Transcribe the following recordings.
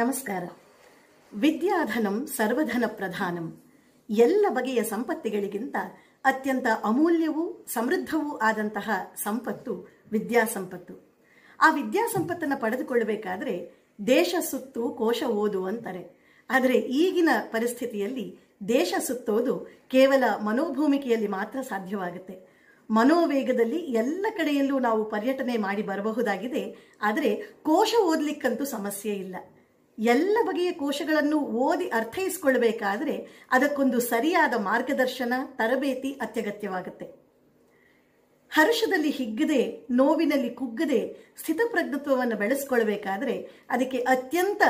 ನಮಸ್ಕಾರ ವಿದ್ಯಾಧನಂ ಸರ್ವಧನ ಪ್ರಧಾನಂ ಎಲ್ಲ ಬಗೆಯ ಸಂಪತ್ತಿಗಳಿಗಿಂತ ಅತ್ಯಂತ ಅಮೂಲ್ಯವೂ ಸಮೃದ್ಧವೂ ಆದಂತಹ ಸಂಪತ್ತು ವಿದ್ಯಾಸಂಪತ್ತು ಆ ವಿದ್ಯಾಸಂಪತ್ತನ್ನು ಪಡೆದುಕೊಳ್ಳಬೇಕಾದ್ರೆ ದೇಶ ಸುತ್ತು ಕೋಶ ಓದು ಅಂತಾರೆ ಆದರೆ ಈಗಿನ ಪರಿಸ್ಥಿತಿಯಲ್ಲಿ ದೇಶ ಸುತ್ತೋದು ಕೇವಲ ಮನೋಭೂಮಿಕೆಯಲ್ಲಿ ಮಾತ್ರ ಸಾಧ್ಯವಾಗುತ್ತೆ ಮನೋವೇಗದಲ್ಲಿ ಎಲ್ಲ ಕಡೆಯಲ್ಲೂ ನಾವು ಪರ್ಯಟನೆ ಮಾಡಿ ಬರಬಹುದಾಗಿದೆ ಆದರೆ ಕೋಶ ಓದಲಿಕ್ಕಂತೂ ಸಮಸ್ಯೆ ಇಲ್ಲ ಎಲ್ಲ ಬಗೆಯ ಕೋಶಗಳನ್ನು ಓದಿ ಅರ್ಥೈಸಿಕೊಳ್ಳಬೇಕಾದರೆ ಅದಕ್ಕೊಂದು ಸರಿಯಾದ ಮಾರ್ಗದರ್ಶನ ತರಬೇತಿ ಅತ್ಯಗತ್ಯವಾಗುತ್ತೆ ಹರ್ಷದಲ್ಲಿ ಹಿಗ್ಗದೆ ನೋವಿನಲ್ಲಿ ಕುಗ್ಗದೆ ಸ್ಥಿತಪ್ರಜ್ಞತ್ವವನ್ನು ಬೆಳೆಸ್ಕೊಳ್ಬೇಕಾದರೆ ಅದಕ್ಕೆ ಅತ್ಯಂತ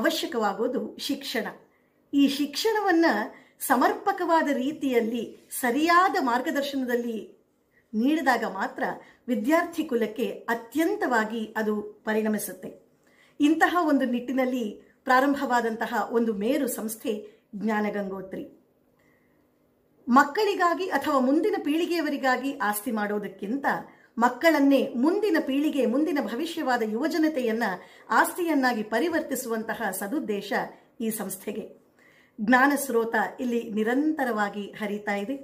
ಅವಶ್ಯಕವಾಗೋದು ಶಿಕ್ಷಣ ಈ ಶಿಕ್ಷಣವನ್ನು ಸಮರ್ಪಕವಾದ ರೀತಿಯಲ್ಲಿ ಸರಿಯಾದ ಮಾರ್ಗದರ್ಶನದಲ್ಲಿ ನೀಡಿದಾಗ ಮಾತ್ರ ವಿದ್ಯಾರ್ಥಿ ಕುಲಕ್ಕೆ ಅತ್ಯಂತವಾಗಿ ಅದು ಪರಿಣಮಿಸುತ್ತೆ ಇಂತಹ ಒಂದು ನಿಟ್ಟಿನಲ್ಲಿ ಪ್ರಾರಂಭವಾದಂತಹ ಒಂದು ಮೇರು ಸಂಸ್ಥೆ ಜ್ಞಾನಗಂಗೋತ್ರಿ ಮಕ್ಕಳಿಗಾಗಿ ಅಥವಾ ಮುಂದಿನ ಪೀಳಿಗೆಯವರಿಗಾಗಿ ಆಸ್ತಿ ಮಾಡೋದಕ್ಕಿಂತ ಮಕ್ಕಳನ್ನೇ ಮುಂದಿನ ಪೀಳಿಗೆ ಮುಂದಿನ ಭವಿಷ್ಯವಾದ ಯುವಜನತೆಯನ್ನ ಆಸ್ತಿಯನ್ನಾಗಿ ಪರಿವರ್ತಿಸುವಂತಹ ಸದುದ್ದೇಶ ಈ ಸಂಸ್ಥೆಗೆ ಜ್ಞಾನ ಸ್ರೋತ ಇಲ್ಲಿ ನಿರಂತರವಾಗಿ ಹರಿತಾ ಇದೆ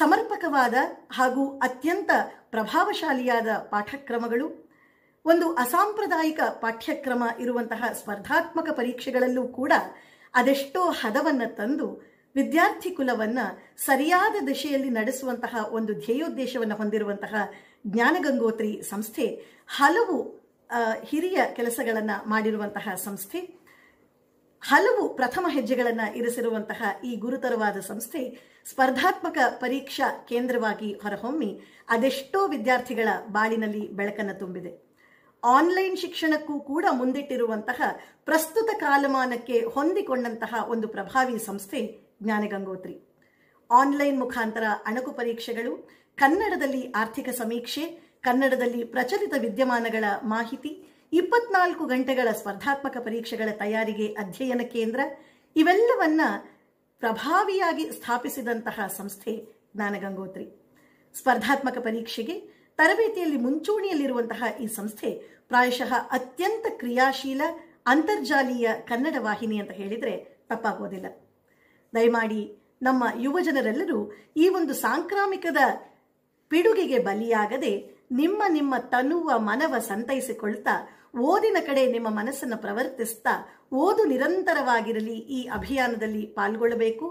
ಸಮರ್ಪಕವಾದ ಹಾಗೂ ಅತ್ಯಂತ ಪ್ರಭಾವಶಾಲಿಯಾದ ಪಾಠಕ್ರಮಗಳು ಒಂದು ಅಸಾಂಪ್ರದಾಯಿಕ ಪಠ್ಯಕ್ರಮ ಇರುವಂತಹ ಸ್ಪರ್ಧಾತ್ಮಕ ಪರೀಕ್ಷೆಗಳಲ್ಲೂ ಕೂಡ ಅದೆಷ್ಟೋ ಹದವನ್ನು ತಂದು ವಿದ್ಯಾರ್ಥಿ ಕುಲವನ್ನು ಸರಿಯಾದ ದಿಶೆಯಲ್ಲಿ ನಡೆಸುವಂತಹ ಒಂದು ಧ್ಯೇಯೋದ್ದೇಶವನ್ನು ಹೊಂದಿರುವಂತಹ ಜ್ಞಾನಗಂಗೋತ್ರಿ ಸಂಸ್ಥೆ ಹಲವು ಹಿರಿಯ ಕೆಲಸಗಳನ್ನು ಮಾಡಿರುವಂತಹ ಸಂಸ್ಥೆ ಹಲವು ಪ್ರಥಮ ಹೆಜ್ಜೆಗಳನ್ನು ಇರಿಸಿರುವಂತಹ ಈ ಗುರುತರವಾದ ಸಂಸ್ಥೆ ಸ್ಪರ್ಧಾತ್ಮಕ ಪರೀಕ್ಷಾ ಕೇಂದ್ರವಾಗಿ ಹೊರಹೊಮ್ಮಿ ಅದೆಷ್ಟೋ ವಿದ್ಯಾರ್ಥಿಗಳ ಬಾಳಿನಲ್ಲಿ ಬೆಳಕನ್ನು ತುಂಬಿದೆ ಆನ್ಲೈನ್ ಶಿಕ್ಷಣಕ್ಕೂ ಕೂಡ ಮುಂದಿಟ್ಟಿರುವಂತಹ ಪ್ರಸ್ತುತ ಕಾಲಮಾನಕ್ಕೆ ಹೊಂದಿಕೊಂಡಂತಹ ಒಂದು ಪ್ರಭಾವಿ ಸಂಸ್ಥೆ ಜ್ಞಾನಗಂಗೋತ್ರಿ ಆನ್ಲೈನ್ ಮುಖಾಂತರ ಅಣಕು ಪರೀಕ್ಷೆಗಳು ಕನ್ನಡದಲ್ಲಿ ಆರ್ಥಿಕ ಸಮೀಕ್ಷೆ ಕನ್ನಡದಲ್ಲಿ ಪ್ರಚಲಿತ ವಿದ್ಯಮಾನಗಳ ಮಾಹಿತಿ ಇಪ್ಪತ್ನಾಲ್ಕು ಗಂಟೆಗಳ ಸ್ಪರ್ಧಾತ್ಮಕ ಪರೀಕ್ಷೆಗಳ ತಯಾರಿಗೆ ಅಧ್ಯಯನ ಕೇಂದ್ರ ಇವೆಲ್ಲವನ್ನ ಪ್ರಭಾವಿಯಾಗಿ ಸ್ಥಾಪಿಸಿದಂತಹ ಸಂಸ್ಥೆ ಜ್ಞಾನಗಂಗೋತ್ರಿ ಸ್ಪರ್ಧಾತ್ಮಕ ಪರೀಕ್ಷೆಗೆ ತರಬೇತಿಯಲ್ಲಿ ಮುಂಚೂಣಿಯಲ್ಲಿರುವಂತಹ ಈ ಸಂಸ್ಥೆ ಪ್ರಾಯಶಃ ಅತ್ಯಂತ ಕ್ರಿಯಾಶೀಲ ಅಂತರ್ಜಾಲೀಯ ಕನ್ನಡ ವಾಹಿನಿ ಅಂತ ಹೇಳಿದರೆ ತಪ್ಪಾಗೋದಿಲ್ಲ ದಯಮಾಡಿ ನಮ್ಮ ಯುವಜನರೆಲ್ಲರೂ ಈ ಒಂದು ಸಾಂಕ್ರಾಮಿಕದ ಪಿಡುಗಿಗೆ ಬಲಿಯಾಗದೆ ನಿಮ್ಮ ನಿಮ್ಮ ತನುವ ಮನವ ಸಂತೈಸಿಕೊಳ್ತಾ ಓದಿನ ಕಡೆ ನಿಮ್ಮ ಮನಸ್ಸನ್ನು ಪ್ರವರ್ತಿಸ್ತಾ ಓದು ನಿರಂತರವಾಗಿರಲಿ ಈ ಅಭಿಯಾನದಲ್ಲಿ ಪಾಲ್ಗೊಳ್ಳಬೇಕು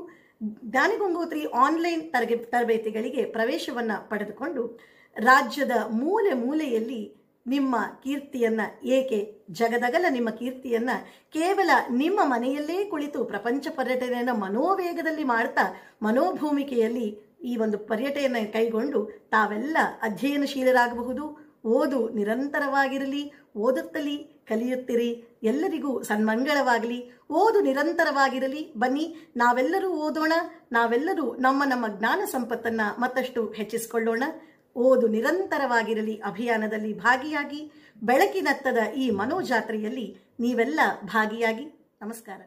ಗಂಗೋತ್ರಿ ಆನ್ಲೈನ್ ತರಗ ತರಬೇತಿಗಳಿಗೆ ಪ್ರವೇಶವನ್ನು ಪಡೆದುಕೊಂಡು ರಾಜ್ಯದ ಮೂಲೆ ಮೂಲೆಯಲ್ಲಿ ನಿಮ್ಮ ಕೀರ್ತಿಯನ್ನ ಏಕೆ ಜಗದಗಲ ನಿಮ್ಮ ಕೀರ್ತಿಯನ್ನ ಕೇವಲ ನಿಮ್ಮ ಮನೆಯಲ್ಲೇ ಕುಳಿತು ಪ್ರಪಂಚ ಪರ್ಯಟನೆಯನ್ನು ಮನೋವೇಗದಲ್ಲಿ ಮಾಡ್ತಾ ಮನೋಭೂಮಿಕೆಯಲ್ಲಿ ಈ ಒಂದು ಪರ್ಯಟೆಯನ್ನು ಕೈಗೊಂಡು ತಾವೆಲ್ಲ ಅಧ್ಯಯನಶೀಲರಾಗಬಹುದು ಓದು ನಿರಂತರವಾಗಿರಲಿ ಓದುತ್ತಲಿ ಕಲಿಯುತ್ತಿರಿ ಎಲ್ಲರಿಗೂ ಸನ್ಮಂಗಳವಾಗಲಿ ಓದು ನಿರಂತರವಾಗಿರಲಿ ಬನ್ನಿ ನಾವೆಲ್ಲರೂ ಓದೋಣ ನಾವೆಲ್ಲರೂ ನಮ್ಮ ನಮ್ಮ ಜ್ಞಾನ ಸಂಪತ್ತನ್ನು ಮತ್ತಷ್ಟು ಹೆಚ್ಚಿಸಿಕೊಳ್ಳೋಣ ಓದು ನಿರಂತರವಾಗಿರಲಿ ಅಭಿಯಾನದಲ್ಲಿ ಭಾಗಿಯಾಗಿ ಬೆಳಕಿನತ್ತದ ಈ ಮನೋಜಾತ್ರೆಯಲ್ಲಿ ನೀವೆಲ್ಲ ಭಾಗಿಯಾಗಿ ನಮಸ್ಕಾರ